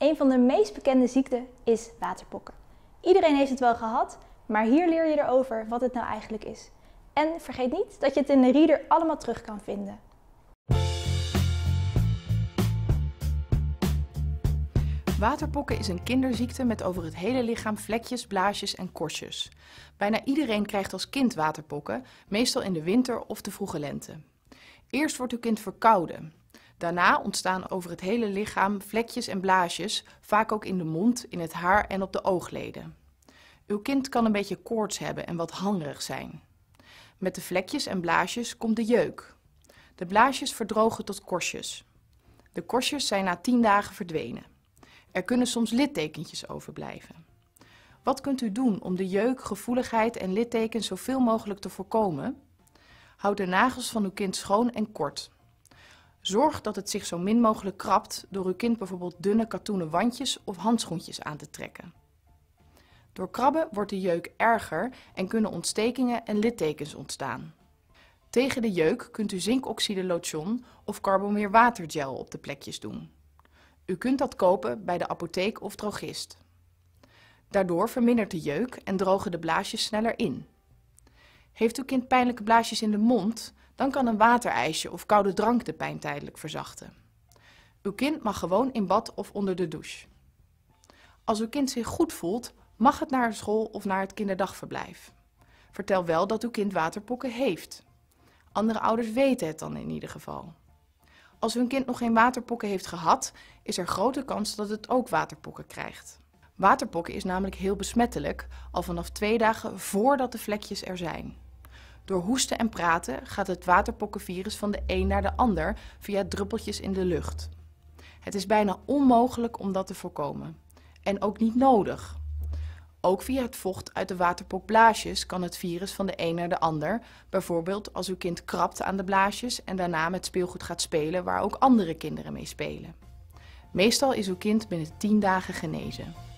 Een van de meest bekende ziekten is waterpokken. Iedereen heeft het wel gehad, maar hier leer je erover wat het nou eigenlijk is. En vergeet niet dat je het in de reader allemaal terug kan vinden. Waterpokken is een kinderziekte met over het hele lichaam vlekjes, blaasjes en korstjes. Bijna iedereen krijgt als kind waterpokken, meestal in de winter of de vroege lente. Eerst wordt uw kind verkouden. Daarna ontstaan over het hele lichaam vlekjes en blaasjes, vaak ook in de mond, in het haar en op de oogleden. Uw kind kan een beetje koorts hebben en wat hangerig zijn. Met de vlekjes en blaasjes komt de jeuk. De blaasjes verdrogen tot korstjes. De korstjes zijn na tien dagen verdwenen. Er kunnen soms littekentjes overblijven. Wat kunt u doen om de jeuk, gevoeligheid en littekens zoveel mogelijk te voorkomen? Houd de nagels van uw kind schoon en kort. Zorg dat het zich zo min mogelijk krabt door uw kind bijvoorbeeld dunne katoenen wandjes of handschoentjes aan te trekken. Door krabben wordt de jeuk erger en kunnen ontstekingen en littekens ontstaan. Tegen de jeuk kunt u zinkoxide lotion of carbomeerwatergel op de plekjes doen. U kunt dat kopen bij de apotheek of drogist. Daardoor vermindert de jeuk en drogen de blaasjes sneller in. Heeft uw kind pijnlijke blaasjes in de mond, dan kan een waterijsje of koude drank de pijn tijdelijk verzachten. Uw kind mag gewoon in bad of onder de douche. Als uw kind zich goed voelt, mag het naar school of naar het kinderdagverblijf. Vertel wel dat uw kind waterpokken heeft. Andere ouders weten het dan in ieder geval. Als hun kind nog geen waterpokken heeft gehad, is er grote kans dat het ook waterpokken krijgt. Waterpokken is namelijk heel besmettelijk, al vanaf twee dagen voordat de vlekjes er zijn. Door hoesten en praten gaat het waterpokkenvirus van de een naar de ander via druppeltjes in de lucht. Het is bijna onmogelijk om dat te voorkomen. En ook niet nodig. Ook via het vocht uit de waterpokblaasjes kan het virus van de een naar de ander, bijvoorbeeld als uw kind krabt aan de blaasjes en daarna met speelgoed gaat spelen waar ook andere kinderen mee spelen. Meestal is uw kind binnen 10 dagen genezen.